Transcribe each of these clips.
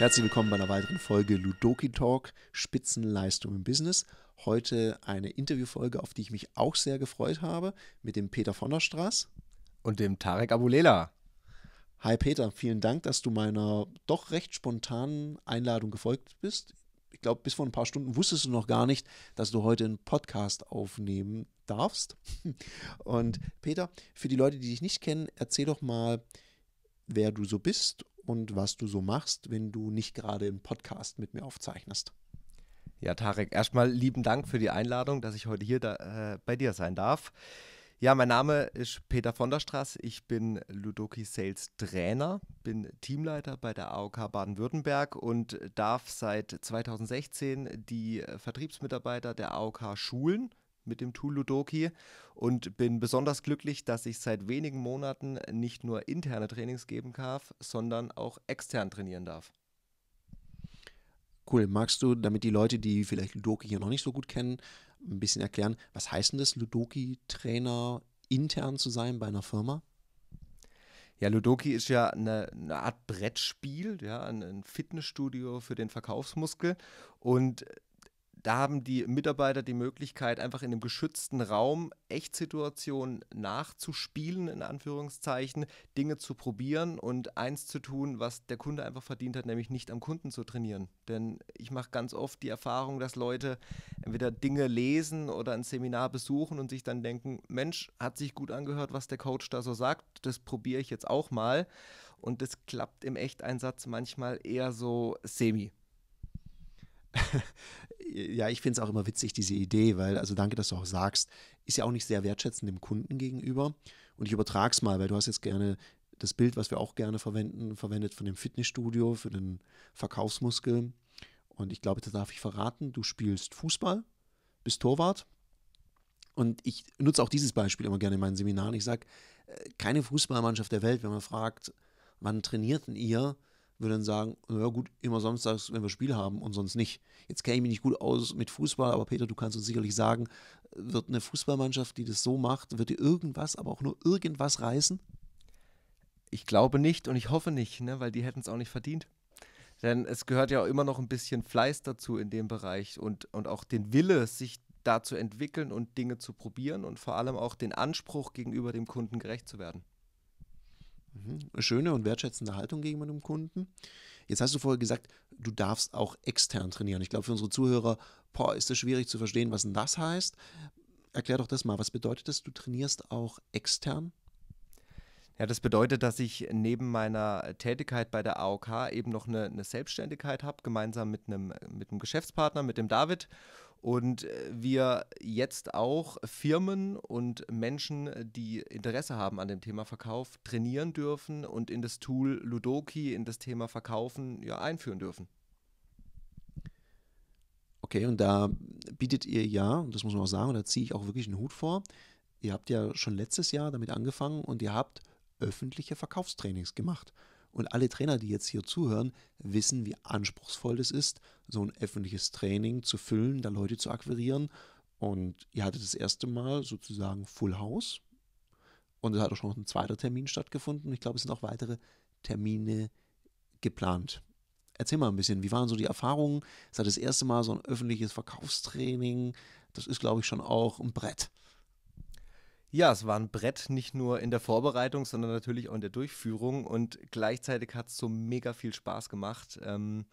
Herzlich willkommen bei einer weiteren Folge Ludoki Talk, Spitzenleistung im Business. Heute eine Interviewfolge, auf die ich mich auch sehr gefreut habe, mit dem Peter von der Straß. Und dem Tarek Abulela. Hi Peter, vielen Dank, dass du meiner doch recht spontanen Einladung gefolgt bist ich glaube, bis vor ein paar Stunden wusstest du noch gar nicht, dass du heute einen Podcast aufnehmen darfst. Und Peter, für die Leute, die dich nicht kennen, erzähl doch mal, wer du so bist und was du so machst, wenn du nicht gerade einen Podcast mit mir aufzeichnest. Ja, Tarek, erstmal lieben Dank für die Einladung, dass ich heute hier da, äh, bei dir sein darf. Ja, mein Name ist Peter von der Straß. Ich bin Ludoki Sales Trainer, bin Teamleiter bei der AOK Baden-Württemberg und darf seit 2016 die äh, Vertriebsmitarbeiter der AOK schulen mit dem Tool Ludoki und bin besonders glücklich, dass ich seit wenigen Monaten nicht nur interne Trainings geben darf, sondern auch extern trainieren darf. Cool. Magst du, damit die Leute, die vielleicht Ludoki hier noch nicht so gut kennen, ein bisschen erklären, was heißt denn das, Ludoki-Trainer intern zu sein bei einer Firma? Ja, Ludoki ist ja eine, eine Art Brettspiel, ja, ein Fitnessstudio für den Verkaufsmuskel. Und da haben die Mitarbeiter die Möglichkeit, einfach in einem geschützten Raum Echtsituationen nachzuspielen, in Anführungszeichen, Dinge zu probieren und eins zu tun, was der Kunde einfach verdient hat, nämlich nicht am Kunden zu trainieren. Denn ich mache ganz oft die Erfahrung, dass Leute entweder Dinge lesen oder ein Seminar besuchen und sich dann denken, Mensch, hat sich gut angehört, was der Coach da so sagt, das probiere ich jetzt auch mal. Und das klappt im Echteinsatz manchmal eher so semi. ja, ich finde es auch immer witzig, diese Idee, weil, also danke, dass du auch sagst, ist ja auch nicht sehr wertschätzend dem Kunden gegenüber. Und ich übertrage es mal, weil du hast jetzt gerne das Bild, was wir auch gerne verwenden, verwendet von dem Fitnessstudio für den Verkaufsmuskel. Und ich glaube, da darf ich verraten. Du spielst Fußball, bist Torwart. Und ich nutze auch dieses Beispiel immer gerne in meinen Seminaren. Ich sage, äh, keine Fußballmannschaft der Welt, wenn man fragt, wann trainierten ihr, würde dann sagen, naja gut, immer samstags, wenn wir Spiel haben und sonst nicht. Jetzt kenne ich mich nicht gut aus mit Fußball, aber Peter, du kannst uns sicherlich sagen, wird eine Fußballmannschaft, die das so macht, wird dir irgendwas, aber auch nur irgendwas reißen? Ich glaube nicht und ich hoffe nicht, ne, weil die hätten es auch nicht verdient. Denn es gehört ja auch immer noch ein bisschen Fleiß dazu in dem Bereich und, und auch den Wille, sich da zu entwickeln und Dinge zu probieren und vor allem auch den Anspruch gegenüber dem Kunden gerecht zu werden. Mhm. Schöne und wertschätzende Haltung gegenüber dem Kunden. Jetzt hast du vorher gesagt, du darfst auch extern trainieren. Ich glaube, für unsere Zuhörer, boah, ist es schwierig zu verstehen, was denn das heißt. Erklär doch das mal. Was bedeutet das, du trainierst auch extern? Ja, das bedeutet, dass ich neben meiner Tätigkeit bei der AOK eben noch eine, eine Selbstständigkeit habe, gemeinsam mit einem, mit einem Geschäftspartner, mit dem David und äh, wir jetzt auch Firmen und Menschen, die Interesse haben an dem Thema Verkauf, trainieren dürfen und in das Tool Ludoki, in das Thema Verkaufen ja, einführen dürfen. Okay, und da bietet ihr ja, das muss man auch sagen, da ziehe ich auch wirklich einen Hut vor, ihr habt ja schon letztes Jahr damit angefangen und ihr habt öffentliche Verkaufstrainings gemacht. Und alle Trainer, die jetzt hier zuhören, wissen, wie anspruchsvoll es ist, so ein öffentliches Training zu füllen, da Leute zu akquirieren. Und ihr hattet das erste Mal sozusagen Full House. Und es hat auch schon noch ein zweiter Termin stattgefunden. Ich glaube, es sind auch weitere Termine geplant. Erzähl mal ein bisschen, wie waren so die Erfahrungen? Es hat das erste Mal so ein öffentliches Verkaufstraining. Das ist, glaube ich, schon auch ein Brett. Ja, es war ein Brett, nicht nur in der Vorbereitung, sondern natürlich auch in der Durchführung. Und gleichzeitig hat es so mega viel Spaß gemacht. Ähm,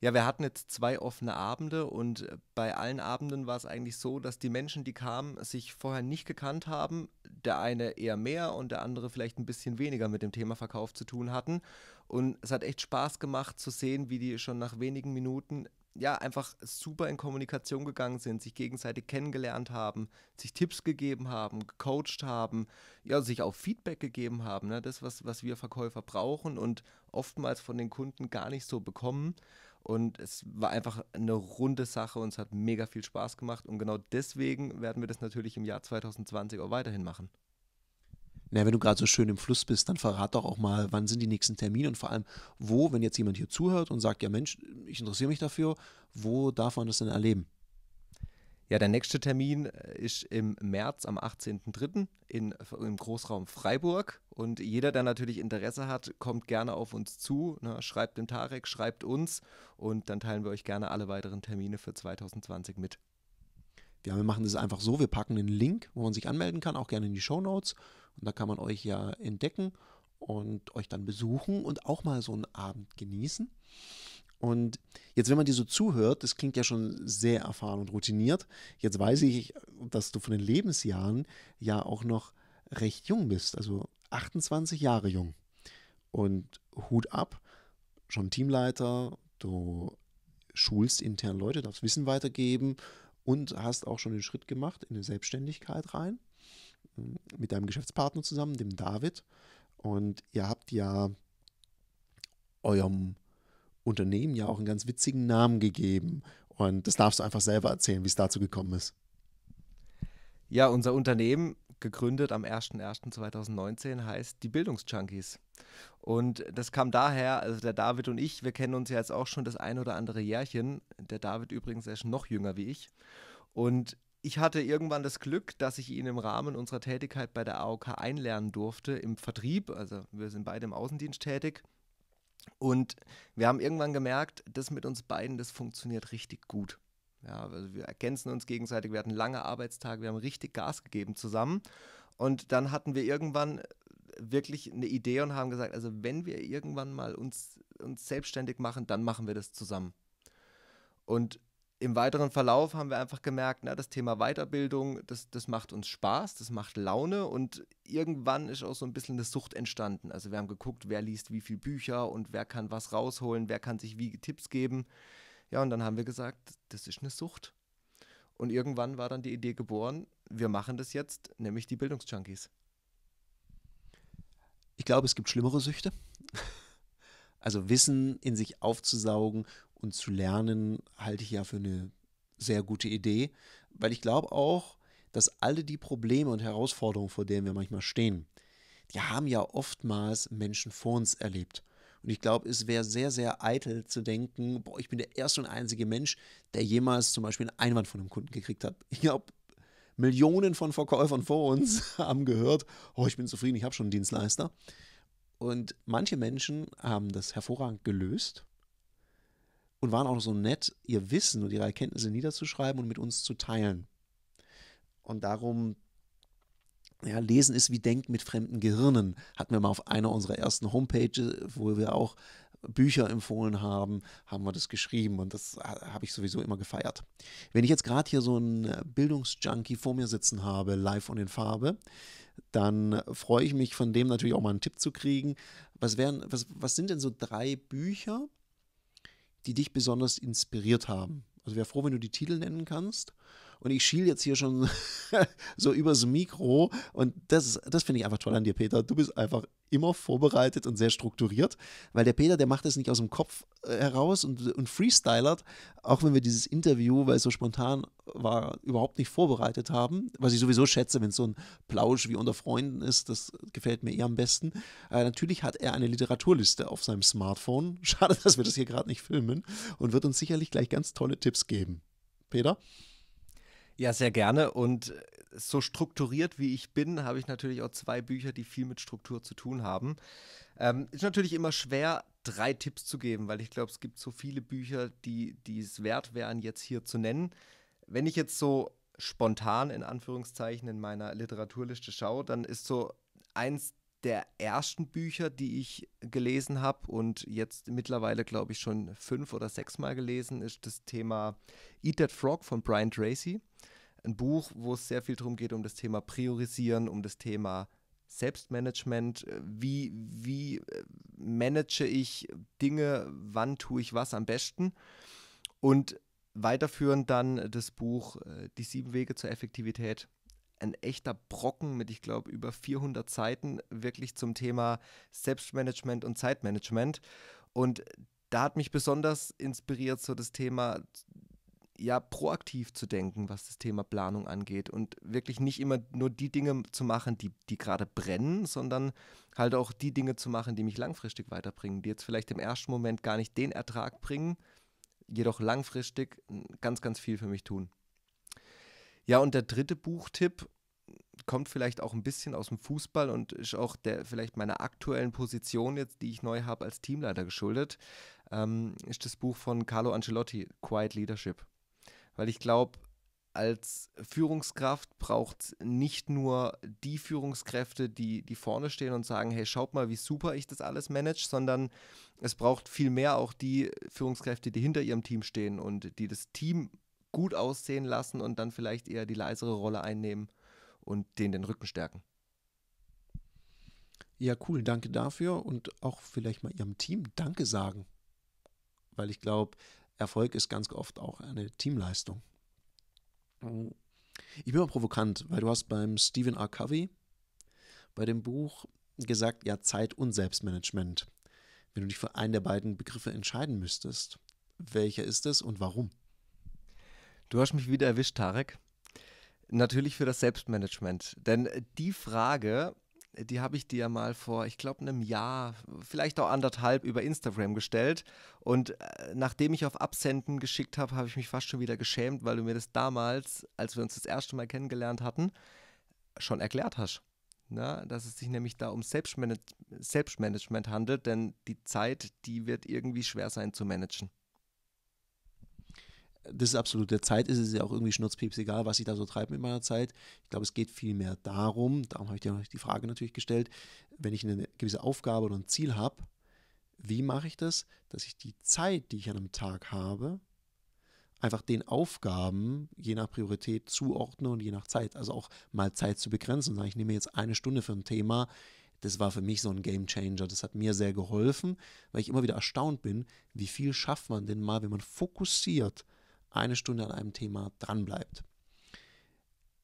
ja, wir hatten jetzt zwei offene Abende und bei allen Abenden war es eigentlich so, dass die Menschen, die kamen, sich vorher nicht gekannt haben. Der eine eher mehr und der andere vielleicht ein bisschen weniger mit dem Thema Verkauf zu tun hatten. Und es hat echt Spaß gemacht zu sehen, wie die schon nach wenigen Minuten ja, einfach super in Kommunikation gegangen sind, sich gegenseitig kennengelernt haben, sich Tipps gegeben haben, gecoacht haben, ja, sich auch Feedback gegeben haben, ne? das, was, was wir Verkäufer brauchen und oftmals von den Kunden gar nicht so bekommen. Und es war einfach eine runde Sache und es hat mega viel Spaß gemacht. Und genau deswegen werden wir das natürlich im Jahr 2020 auch weiterhin machen naja, wenn du gerade so schön im Fluss bist, dann verrat doch auch mal, wann sind die nächsten Termine und vor allem, wo, wenn jetzt jemand hier zuhört und sagt, ja Mensch, ich interessiere mich dafür, wo darf man das denn erleben? Ja, der nächste Termin äh, ist im März am 18.03. im Großraum Freiburg. Und jeder, der natürlich Interesse hat, kommt gerne auf uns zu. Ne? Schreibt dem Tarek, schreibt uns und dann teilen wir euch gerne alle weiteren Termine für 2020 mit. Ja, Wir machen das einfach so, wir packen einen Link, wo man sich anmelden kann, auch gerne in die Show Notes. Und da kann man euch ja entdecken und euch dann besuchen und auch mal so einen Abend genießen. Und jetzt, wenn man dir so zuhört, das klingt ja schon sehr erfahren und routiniert. Jetzt weiß ich, dass du von den Lebensjahren ja auch noch recht jung bist, also 28 Jahre jung. Und Hut ab, schon Teamleiter, du schulst intern Leute, darfst Wissen weitergeben, und hast auch schon den Schritt gemacht in die Selbstständigkeit rein hm, mit deinem Geschäftspartner zusammen, dem David. Und ihr habt ja eurem Unternehmen ja auch einen ganz witzigen Namen gegeben. Und das darfst du einfach selber erzählen, wie es dazu gekommen ist. Ja, unser Unternehmen, gegründet am 01.01.2019, heißt die Bildungsjunkies. Und das kam daher, also der David und ich, wir kennen uns ja jetzt auch schon das ein oder andere Jährchen. Der David übrigens ist noch jünger wie ich. Und ich hatte irgendwann das Glück, dass ich ihn im Rahmen unserer Tätigkeit bei der AOK einlernen durfte im Vertrieb. Also wir sind beide im Außendienst tätig. Und wir haben irgendwann gemerkt, das mit uns beiden, das funktioniert richtig gut. Ja, also wir ergänzen uns gegenseitig, wir hatten lange Arbeitstage, wir haben richtig Gas gegeben zusammen. Und dann hatten wir irgendwann wirklich eine Idee und haben gesagt, also wenn wir irgendwann mal uns, uns selbstständig machen, dann machen wir das zusammen. Und im weiteren Verlauf haben wir einfach gemerkt, na, das Thema Weiterbildung, das, das macht uns Spaß, das macht Laune und irgendwann ist auch so ein bisschen eine Sucht entstanden. Also wir haben geguckt, wer liest wie viele Bücher und wer kann was rausholen, wer kann sich wie Tipps geben. Ja, und dann haben wir gesagt, das ist eine Sucht. Und irgendwann war dann die Idee geboren, wir machen das jetzt, nämlich die Bildungsjunkies. Ich glaube, es gibt schlimmere Süchte. Also Wissen in sich aufzusaugen und zu lernen, halte ich ja für eine sehr gute Idee, weil ich glaube auch, dass alle die Probleme und Herausforderungen, vor denen wir manchmal stehen, die haben ja oftmals Menschen vor uns erlebt. Und ich glaube, es wäre sehr, sehr eitel zu denken, boah, ich bin der erste und einzige Mensch, der jemals zum Beispiel einen Einwand von einem Kunden gekriegt hat. Ich glaube, Millionen von Verkäufern vor uns haben gehört, oh, ich bin zufrieden, ich habe schon einen Dienstleister. Und manche Menschen haben das hervorragend gelöst und waren auch so nett, ihr Wissen und ihre Erkenntnisse niederzuschreiben und mit uns zu teilen. Und darum, ja, Lesen ist wie Denken mit fremden Gehirnen, hatten wir mal auf einer unserer ersten Homepages, wo wir auch Bücher empfohlen haben, haben wir das geschrieben und das habe ich sowieso immer gefeiert. Wenn ich jetzt gerade hier so einen äh, Bildungsjunkie vor mir sitzen habe, live und in Farbe, dann freue ich mich von dem natürlich auch mal einen Tipp zu kriegen. Was, wären, was, was sind denn so drei Bücher, die dich besonders inspiriert haben? Also wäre froh, wenn du die Titel nennen kannst und ich schiel jetzt hier schon so übers Mikro und das, das finde ich einfach toll an dir, Peter. Du bist einfach immer vorbereitet und sehr strukturiert, weil der Peter, der macht das nicht aus dem Kopf äh, heraus und, und freestylert, auch wenn wir dieses Interview, weil es so spontan war, überhaupt nicht vorbereitet haben, was ich sowieso schätze, wenn es so ein Plausch wie unter Freunden ist, das gefällt mir eher am besten. Äh, natürlich hat er eine Literaturliste auf seinem Smartphone. Schade, dass wir das hier gerade nicht filmen und wird uns sicherlich gleich ganz tolle Tipps geben. Peter? Ja, sehr gerne. Und äh, so strukturiert wie ich bin, habe ich natürlich auch zwei Bücher, die viel mit Struktur zu tun haben. Ähm, ist natürlich immer schwer, drei Tipps zu geben, weil ich glaube, es gibt so viele Bücher, die, die es wert wären, jetzt hier zu nennen. Wenn ich jetzt so spontan in Anführungszeichen in meiner Literaturliste schaue, dann ist so eins der ersten Bücher, die ich gelesen habe und jetzt mittlerweile, glaube ich, schon fünf oder sechs Mal gelesen, ist das Thema Eat That Frog von Brian Tracy ein Buch, wo es sehr viel darum geht, um das Thema Priorisieren, um das Thema Selbstmanagement. Äh, wie, wie äh, manage ich Dinge, wann tue ich was am besten? Und weiterführend dann das Buch äh, Die sieben Wege zur Effektivität. Ein echter Brocken mit, ich glaube, über 400 Seiten, wirklich zum Thema Selbstmanagement und Zeitmanagement. Und da hat mich besonders inspiriert so das Thema ja proaktiv zu denken, was das Thema Planung angeht und wirklich nicht immer nur die Dinge zu machen, die, die gerade brennen, sondern halt auch die Dinge zu machen, die mich langfristig weiterbringen, die jetzt vielleicht im ersten Moment gar nicht den Ertrag bringen, jedoch langfristig ganz, ganz viel für mich tun. Ja, und der dritte Buchtipp kommt vielleicht auch ein bisschen aus dem Fußball und ist auch der vielleicht meiner aktuellen Position jetzt, die ich neu habe als Teamleiter geschuldet, ähm, ist das Buch von Carlo Ancelotti, Quiet Leadership weil ich glaube, als Führungskraft braucht es nicht nur die Führungskräfte, die, die vorne stehen und sagen, hey, schaut mal, wie super ich das alles manage, sondern es braucht viel mehr auch die Führungskräfte, die hinter ihrem Team stehen und die das Team gut aussehen lassen und dann vielleicht eher die leisere Rolle einnehmen und denen den Rücken stärken. Ja, cool, danke dafür und auch vielleicht mal Ihrem Team Danke sagen. Weil ich glaube, Erfolg ist ganz oft auch eine Teamleistung. Mhm. Ich bin mal provokant, weil du hast beim Stephen R. Covey bei dem Buch gesagt, ja, Zeit und Selbstmanagement. Wenn du dich für einen der beiden Begriffe entscheiden müsstest, welcher ist es und warum? Du hast mich wieder erwischt, Tarek. Natürlich für das Selbstmanagement. Denn die Frage die habe ich dir mal vor, ich glaube, einem Jahr, vielleicht auch anderthalb über Instagram gestellt. Und äh, nachdem ich auf Absenden geschickt habe, habe ich mich fast schon wieder geschämt, weil du mir das damals, als wir uns das erste Mal kennengelernt hatten, schon erklärt hast. Na, ne? dass es sich nämlich da um Selbstmanage Selbstmanagement handelt, denn die Zeit, die wird irgendwie schwer sein zu managen das ist absolut der Zeit, ist es ja auch irgendwie schnurzpieps egal, was ich da so treibe mit meiner Zeit. Ich glaube, es geht vielmehr darum, darum habe ich dir die Frage natürlich gestellt, wenn ich eine gewisse Aufgabe oder ein Ziel habe, wie mache ich das, dass ich die Zeit, die ich an einem Tag habe, einfach den Aufgaben je nach Priorität zuordne und je nach Zeit. Also auch mal Zeit zu begrenzen. ich nehme jetzt eine Stunde für ein Thema. Das war für mich so ein Game Changer. Das hat mir sehr geholfen, weil ich immer wieder erstaunt bin, wie viel schafft man denn mal, wenn man fokussiert eine Stunde an einem Thema dranbleibt.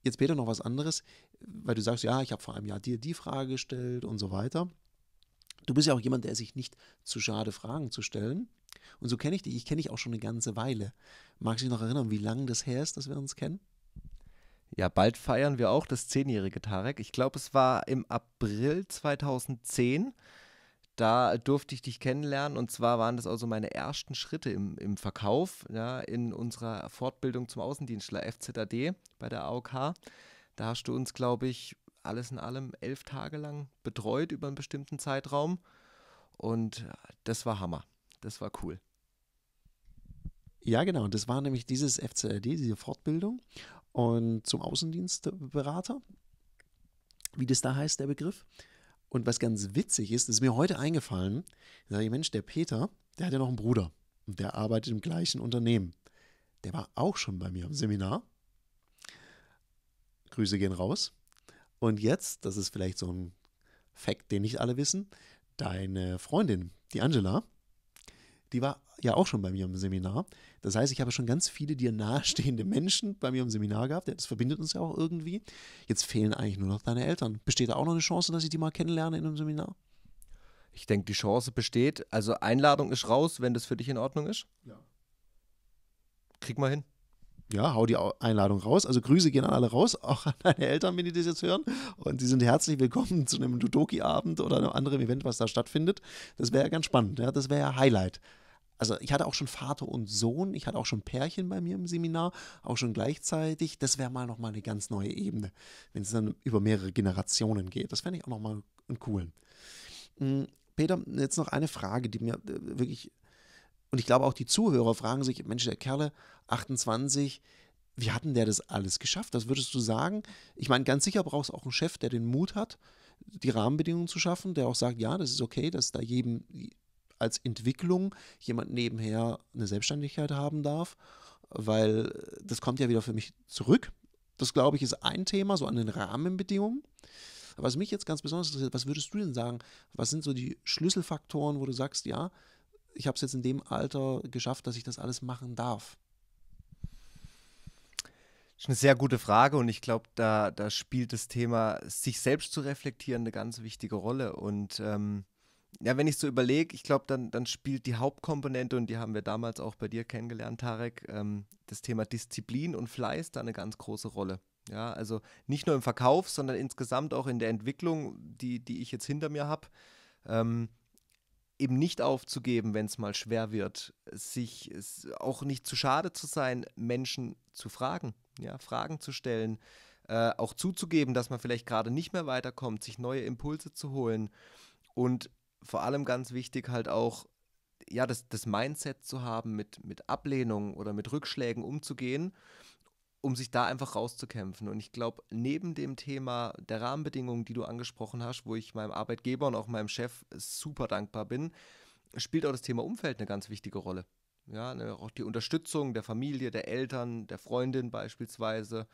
Jetzt Peter noch was anderes, weil du sagst, ja, ich habe vor einem Jahr dir die Frage gestellt und so weiter. Du bist ja auch jemand, der sich nicht zu schade Fragen zu stellen. Und so kenne ich dich. Ich kenne dich auch schon eine ganze Weile. Magst du dich noch erinnern, wie lange das her ist, dass wir uns kennen? Ja, bald feiern wir auch das zehnjährige Tarek. Ich glaube, es war im April 2010. Da durfte ich dich kennenlernen und zwar waren das also meine ersten Schritte im, im Verkauf ja, in unserer Fortbildung zum Außendienstler FZAD bei der AOK. Da hast du uns, glaube ich, alles in allem elf Tage lang betreut über einen bestimmten Zeitraum und äh, das war Hammer. Das war cool. Ja, genau. Das war nämlich dieses FCRD, diese Fortbildung und zum Außendienstberater, wie das da heißt, der Begriff. Und was ganz witzig ist, ist mir heute eingefallen, da sage ich, Mensch, der Peter, der hat ja noch einen Bruder und der arbeitet im gleichen Unternehmen. Der war auch schon bei mir im Seminar. Grüße gehen raus. Und jetzt, das ist vielleicht so ein Fakt, den nicht alle wissen, deine Freundin, die Angela, die war ja auch schon bei mir im Seminar. Das heißt, ich habe schon ganz viele dir nahestehende Menschen bei mir im Seminar gehabt. Das verbindet uns ja auch irgendwie. Jetzt fehlen eigentlich nur noch deine Eltern. Besteht da auch noch eine Chance, dass ich die mal kennenlerne in einem Seminar? Ich denke, die Chance besteht. Also Einladung ist raus, wenn das für dich in Ordnung ist. Ja. Krieg mal hin ja, hau die Einladung raus. Also Grüße gehen an alle raus, auch an deine Eltern, wenn die das jetzt hören. Und sie sind herzlich willkommen zu einem Dudoki-Abend oder einem anderen Event, was da stattfindet. Das wäre ja ganz spannend. Ja? Das wäre ja Highlight. Also ich hatte auch schon Vater und Sohn, ich hatte auch schon Pärchen bei mir im Seminar, auch schon gleichzeitig. Das wäre mal nochmal eine ganz neue Ebene, wenn es dann über mehrere Generationen geht. Das fände ich auch nochmal einen coolen. Hm, Peter, jetzt noch eine Frage, die mir äh, wirklich und ich glaube, auch die Zuhörer fragen sich: Mensch, der Kerle, 28, wie hat denn der das alles geschafft? Das würdest du sagen? Ich meine, ganz sicher brauchst du auch einen Chef, der den Mut hat, die Rahmenbedingungen zu schaffen, der auch sagt: Ja, das ist okay, dass da jedem als Entwicklung jemand nebenher eine Selbstständigkeit haben darf, weil das kommt ja wieder für mich zurück. Das glaube ich ist ein Thema, so an den Rahmenbedingungen. Was mich jetzt ganz besonders interessiert, was würdest du denn sagen? Was sind so die Schlüsselfaktoren, wo du sagst, ja, ich habe es jetzt in dem Alter geschafft, dass ich das alles machen darf? Das ist eine sehr gute Frage und ich glaube, da, da spielt das Thema, sich selbst zu reflektieren, eine ganz wichtige Rolle. Und ähm, ja, wenn ich so überlege, ich glaube, dann, dann spielt die Hauptkomponente, und die haben wir damals auch bei dir kennengelernt, Tarek, ähm, das Thema Disziplin und Fleiß da eine ganz große Rolle. Ja, also nicht nur im Verkauf, sondern insgesamt auch in der Entwicklung, die, die ich jetzt hinter mir habe. Ähm, eben nicht aufzugeben, wenn es mal schwer wird, sich auch nicht zu schade zu sein, Menschen zu fragen, ja, Fragen zu stellen, äh, auch zuzugeben, dass man vielleicht gerade nicht mehr weiterkommt, sich neue Impulse zu holen und vor allem ganz wichtig halt auch, ja, das, das Mindset zu haben, mit, mit Ablehnung oder mit Rückschlägen umzugehen um sich da einfach rauszukämpfen. Und ich glaube, neben dem Thema der Rahmenbedingungen, die du angesprochen hast, wo ich meinem Arbeitgeber und auch meinem Chef super dankbar bin, spielt auch das Thema Umfeld eine ganz wichtige Rolle. Ja, ne, auch die Unterstützung der Familie, der Eltern, der Freundin beispielsweise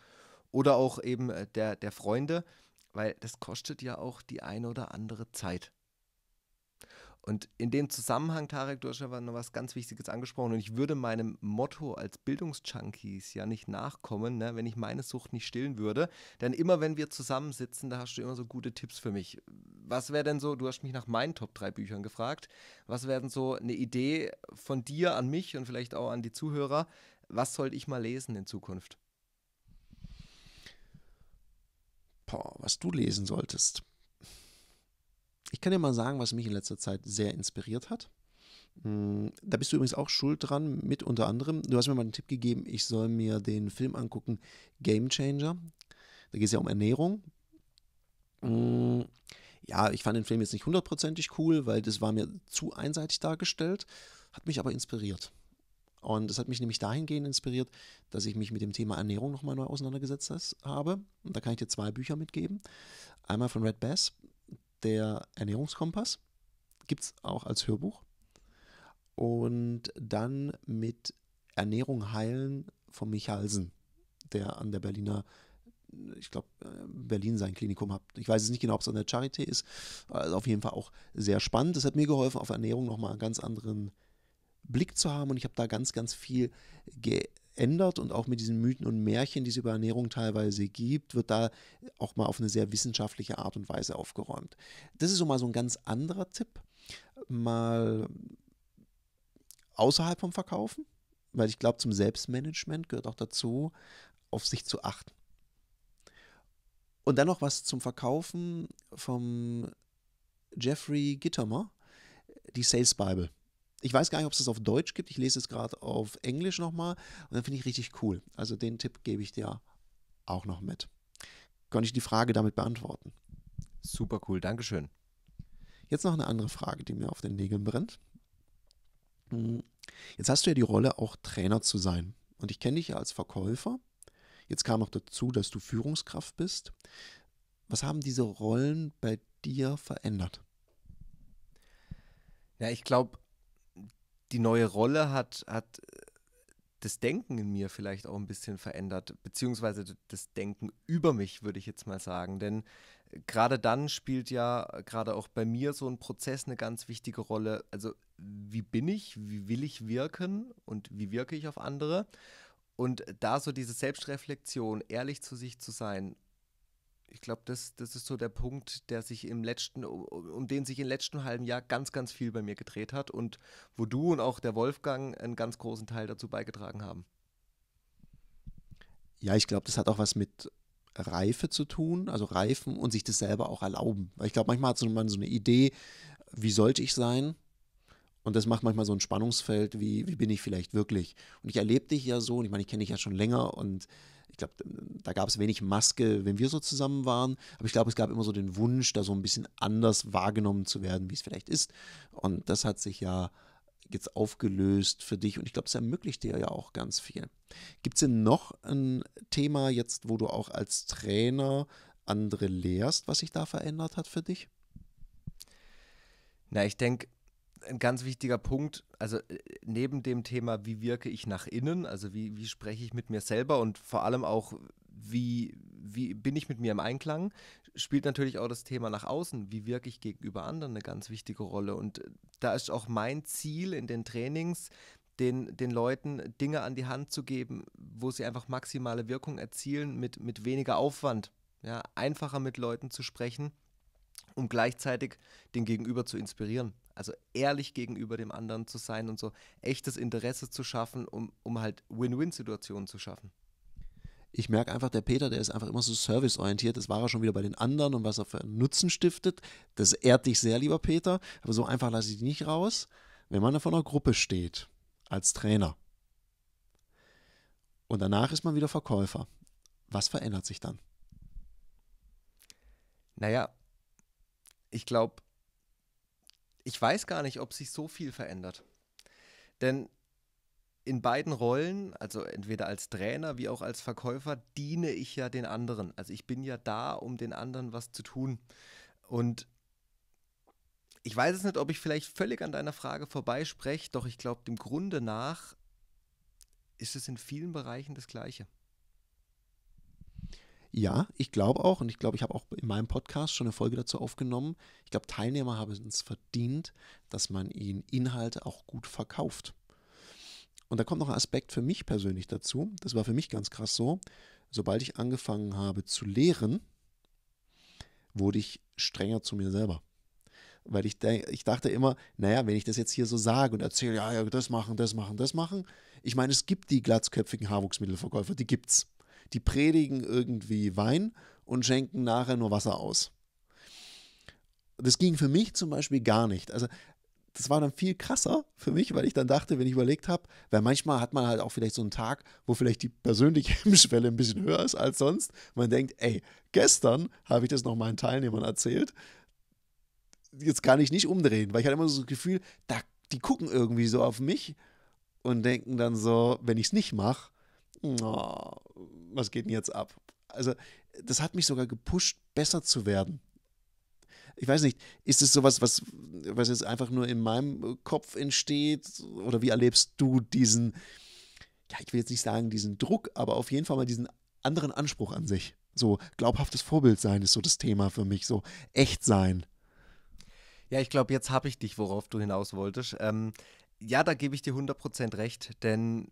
oder auch eben äh, der, der Freunde, weil das kostet ja auch die eine oder andere Zeit. Und in dem Zusammenhang, Tarek, du hast ja noch was ganz Wichtiges angesprochen und ich würde meinem Motto als Bildungsjunkies ja nicht nachkommen, ne, wenn ich meine Sucht nicht stillen würde. Denn immer wenn wir zusammensitzen, da hast du immer so gute Tipps für mich. Was wäre denn so, du hast mich nach meinen Top 3 Büchern gefragt, was wäre denn so eine Idee von dir an mich und vielleicht auch an die Zuhörer, was sollte ich mal lesen in Zukunft? Boah, was du lesen solltest. Ich kann dir mal sagen, was mich in letzter Zeit sehr inspiriert hat. Hm, da bist du übrigens auch schuld dran, mit unter anderem. Du hast mir mal einen Tipp gegeben, ich soll mir den Film angucken, Game Changer. Da geht es ja um Ernährung. Hm, ja, ich fand den Film jetzt nicht hundertprozentig cool, weil das war mir zu einseitig dargestellt, hat mich aber inspiriert. Und das hat mich nämlich dahingehend inspiriert, dass ich mich mit dem Thema Ernährung nochmal neu auseinandergesetzt habe. Und da kann ich dir zwei Bücher mitgeben. Einmal von Red Bass, der Ernährungskompass. Gibt es auch als Hörbuch. Und dann mit Ernährung heilen von Michalsen, der an der Berliner, ich glaube, äh, Berlin sein Klinikum hat. Ich weiß es nicht genau, ob es an der Charité ist. Also auf jeden Fall auch sehr spannend. Das hat mir geholfen, auf Ernährung nochmal einen ganz anderen Blick zu haben. Und ich habe da ganz, ganz viel ge ändert und auch mit diesen Mythen und Märchen, die es über Ernährung teilweise gibt, wird da auch mal auf eine sehr wissenschaftliche Art und Weise aufgeräumt. Das ist so mal so ein ganz anderer Tipp, mal außerhalb vom Verkaufen, weil ich glaube, zum Selbstmanagement gehört auch dazu, auf sich zu achten. Und dann noch was zum Verkaufen vom Jeffrey Gittermer, die Sales Bible. Ich weiß gar nicht, ob es das auf Deutsch gibt. Ich lese es gerade auf Englisch nochmal und dann finde ich richtig cool. Also den Tipp gebe ich dir auch noch mit. Konnte ich die Frage damit beantworten? Super cool, Dankeschön. Jetzt noch eine andere Frage, die mir auf den Nägeln brennt. Hm, jetzt hast du ja die Rolle, auch Trainer zu sein. Und ich kenne dich ja als Verkäufer. Jetzt kam auch dazu, dass du Führungskraft bist. Was haben diese Rollen bei dir verändert? Ja, ich glaube, die neue Rolle hat, hat äh, das Denken in mir vielleicht auch ein bisschen verändert, beziehungsweise das Denken über mich, würde ich jetzt mal sagen. Denn äh, gerade dann spielt ja äh, gerade auch bei mir so ein Prozess eine ganz wichtige Rolle. Also wie bin ich, wie will ich wirken und wie wirke ich auf andere? Und da so diese Selbstreflexion, ehrlich zu sich zu sein ich glaube, das, das ist so der Punkt, der sich im letzten, um, den sich im letzten halben Jahr ganz, ganz viel bei mir gedreht hat und wo du und auch der Wolfgang einen ganz großen Teil dazu beigetragen haben. Ja, ich glaube, das hat auch was mit Reife zu tun, also Reifen und sich das selber auch erlauben. Weil ich glaube, manchmal hat man so eine Idee, wie sollte ich sein? Und das macht manchmal so ein Spannungsfeld, wie, wie bin ich vielleicht wirklich? Und ich erlebe dich ja so, und ich meine, ich kenne dich ja schon länger und ich glaube, da gab es wenig Maske, wenn wir so zusammen waren. Aber ich glaube, es gab immer so den Wunsch, da so ein bisschen anders wahrgenommen zu werden, wie es vielleicht ist. Und das hat sich ja jetzt aufgelöst für dich und ich glaube, es ermöglicht dir ja auch ganz viel. Gibt es denn noch ein Thema jetzt, wo du auch als Trainer andere lehrst, was sich da verändert hat für dich? Na, ich denke, ein ganz wichtiger Punkt, also äh, neben dem Thema, wie wirke ich nach innen, also wie, wie spreche ich mit mir selber und vor allem auch, wie, wie bin ich mit mir im Einklang, spielt natürlich auch das Thema nach außen, wie wirke ich gegenüber anderen eine ganz wichtige Rolle. Und äh, da ist auch mein Ziel in den Trainings, den, den Leuten Dinge an die Hand zu geben, wo sie einfach maximale Wirkung erzielen mit, mit weniger Aufwand. Ja, einfacher mit Leuten zu sprechen, um gleichzeitig den Gegenüber zu inspirieren also ehrlich gegenüber dem anderen zu sein und so echtes Interesse zu schaffen, um, um halt Win-Win-Situationen zu schaffen ich merke einfach, der Peter, der ist einfach immer so serviceorientiert. Das war er schon wieder bei den anderen und was er für einen Nutzen stiftet. Das ehrt dich sehr, lieber Peter. Aber so einfach lasse ich dich nicht raus, wenn man da vor einer Gruppe steht, als Trainer. Und danach ist man wieder Verkäufer. Was verändert sich dann? Naja, ich glaube, ich weiß gar nicht, ob sich so viel verändert. Denn in beiden Rollen, also entweder als Trainer wie auch als Verkäufer, diene ich ja den anderen. Also ich bin ja da, um den anderen was zu tun. Und ich weiß es nicht, ob ich vielleicht völlig an deiner Frage vorbeispreche, doch ich glaube, dem Grunde nach ist es in vielen Bereichen das Gleiche. Ja, ich glaube auch, und ich glaube, ich habe auch in meinem Podcast schon eine Folge dazu aufgenommen. Ich glaube, Teilnehmer haben es verdient, dass man ihnen Inhalte auch gut verkauft. Und da kommt noch ein Aspekt für mich persönlich dazu. Das war für mich ganz krass so. Sobald ich angefangen habe zu lehren, wurde ich strenger zu mir selber. Weil ich, ich dachte immer, naja, wenn ich das jetzt hier so sage und erzähle, ja, ja, das machen, das machen, das machen. Ich meine, es gibt die glatzköpfigen Haarwuchsmittelverkäufer, die gibt's. Die predigen irgendwie Wein und schenken nachher nur Wasser aus. Das ging für mich zum Beispiel gar nicht. Also das war dann viel krasser für mich, weil ich dann dachte, wenn ich überlegt habe, weil manchmal hat man halt auch vielleicht so einen Tag, wo vielleicht die persönliche Hemmschwelle ein bisschen höher ist als sonst. Man denkt, ey, gestern habe ich das noch meinen Teilnehmern erzählt. Jetzt kann ich nicht umdrehen, weil ich hatte immer so das Gefühl, da, die gucken irgendwie so auf mich und denken dann so, wenn ich es nicht mache, oh, was geht denn jetzt ab? Also, das hat mich sogar gepusht, besser zu werden. Ich weiß nicht, ist es sowas, was, was jetzt einfach nur in meinem Kopf entsteht? Oder wie erlebst du diesen, ja, ich will jetzt nicht sagen diesen Druck, aber auf jeden Fall mal diesen anderen Anspruch an sich? So glaubhaftes Vorbild sein ist so das Thema für mich, so echt sein. Ja, ich glaube, jetzt habe ich dich, worauf du hinaus wolltest. Ähm, ja, da gebe ich dir 100% recht, denn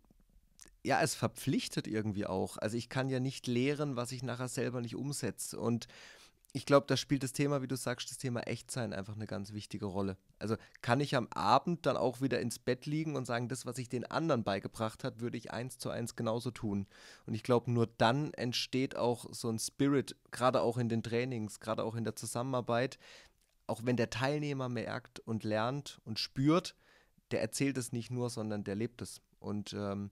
ja, es verpflichtet irgendwie auch. Also ich kann ja nicht lehren, was ich nachher selber nicht umsetze. Und ich glaube, da spielt das Thema, wie du sagst, das Thema Echtsein einfach eine ganz wichtige Rolle. Also kann ich am Abend dann auch wieder ins Bett liegen und sagen, das, was ich den anderen beigebracht habe, würde ich eins zu eins genauso tun. Und ich glaube, nur dann entsteht auch so ein Spirit, gerade auch in den Trainings, gerade auch in der Zusammenarbeit. Auch wenn der Teilnehmer merkt und lernt und spürt, der erzählt es nicht nur, sondern der lebt es. Und ähm,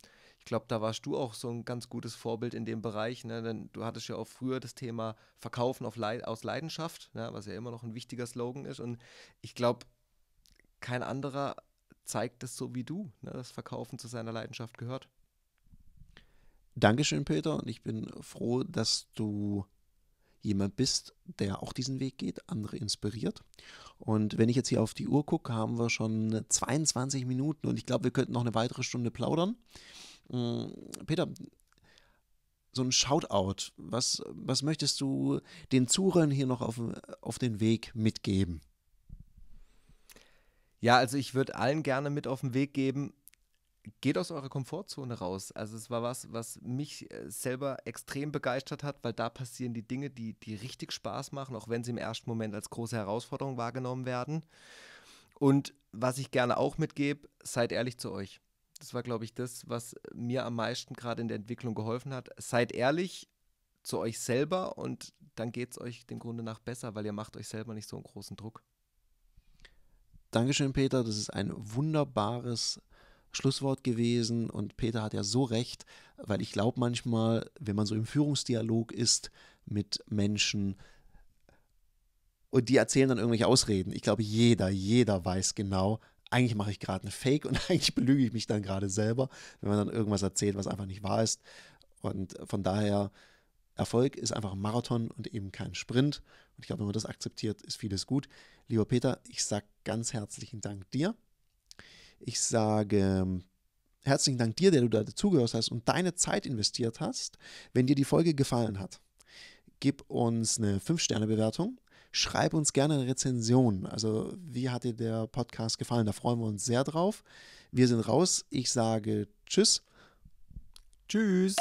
glaube, da warst du auch so ein ganz gutes Vorbild in dem Bereich. Ne? Denn du hattest ja auch früher das Thema Verkaufen Le aus Leidenschaft, ne? was ja immer noch ein wichtiger Slogan ist. Und ich glaube, kein anderer zeigt das so wie du, ne? dass Verkaufen zu seiner Leidenschaft gehört. Dankeschön, Peter. Und ich bin froh, dass du jemand bist, der auch diesen Weg geht, andere inspiriert. Und wenn ich jetzt hier auf die Uhr gucke, haben wir schon 22 Minuten und ich glaube, wir könnten noch eine weitere Stunde plaudern. Mm, Peter, so ein Shoutout. Was, was möchtest du den Zuhörern hier noch auf, auf den Weg mitgeben? Ja, also ich würde allen gerne mit auf den Weg geben, geht aus eurer Komfortzone raus. Also es war was, was mich äh, selber extrem begeistert hat, weil da passieren die Dinge, die, die richtig Spaß machen, auch wenn sie im ersten Moment als große Herausforderung wahrgenommen werden. Und was ich gerne auch mitgebe, seid ehrlich zu euch. Das war, glaube ich, das, was mir am meisten gerade in der Entwicklung geholfen hat. Seid ehrlich zu euch selber und dann geht es euch dem Grunde nach besser, weil ihr macht euch selber nicht so einen großen Druck. Dankeschön, Peter. Das ist ein wunderbares Schlusswort gewesen. Und Peter hat ja so recht, weil ich glaube manchmal, wenn man so im Führungsdialog ist mit Menschen, und die erzählen dann irgendwelche Ausreden. Ich glaube, jeder, jeder weiß genau, eigentlich mache ich gerade eine Fake und eigentlich belüge ich mich dann gerade selber, wenn man dann irgendwas erzählt, was einfach nicht wahr ist. Und von daher, Erfolg ist einfach ein Marathon und eben kein Sprint. Und ich glaube, wenn man das akzeptiert, ist vieles gut. Lieber Peter, ich sage ganz herzlichen Dank dir. Ich sage ähm, herzlichen Dank dir, der du da dazugehört hast und deine Zeit investiert hast. Wenn dir die Folge gefallen hat, gib uns eine 5-Sterne-Bewertung Schreib uns gerne eine Rezension. Also, wie hat dir der Podcast gefallen? Da freuen wir uns sehr drauf. Wir sind raus. Ich sage Tschüss. Tschüss.